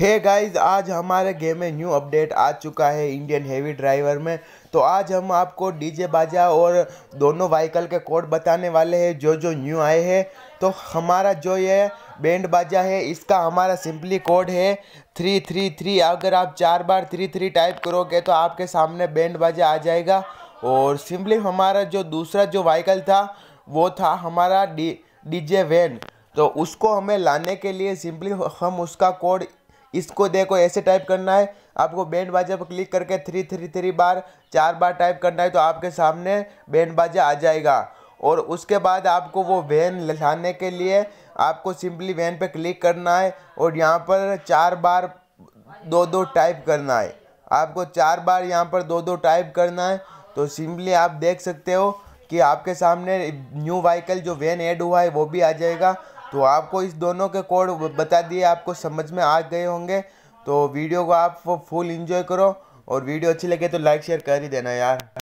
हे hey guys आज हमारे game में न्यू अपडेट आ चुका है इंडियन हेवी ड्राइवर में तो आज हम आपको डीजे बाजा और दोनों व्हीकल के कोड बताने वाले हैं जो जो न्यू आए हैं तो हमारा जो ये बैंड बाजा है इसका हमारा सिंपली कोड है थ्री थ्री थ्री अगर आप चार बार थ्री थ्री टाइप करोगे तो आपके सामने बैंड बाजा आ जाएगा और सिंपली हमारा जो दूसरा जो व्हीकल था वो था हमारा डी डी वैन तो उसको हमें लाने के लिए सिंपली हम उसका कोड इसको देखो ऐसे टाइप करना है आपको बैंड बाजा पर क्लिक करके थ्री थ्री थ्री बार चार बार टाइप करना है तो आपके सामने बैंड बाजा आ जाएगा और उसके बाद आपको वो वैन लाने के लिए आपको सिंपली वैन पे क्लिक करना है और यहाँ पर चार बार दो दो टाइप करना है आपको चार बार यहाँ पर दो दो टाइप करना है तो सिंपली आप देख सकते हो कि आपके सामने न्यू व्हीकल जो वैन ऐड हुआ है वो भी आ जाएगा तो आपको इस दोनों के कोड बता दिए आपको समझ में आ गए होंगे तो वीडियो को आप फुल इंजॉय करो और वीडियो अच्छी लगे तो लाइक शेयर कर ही देना यार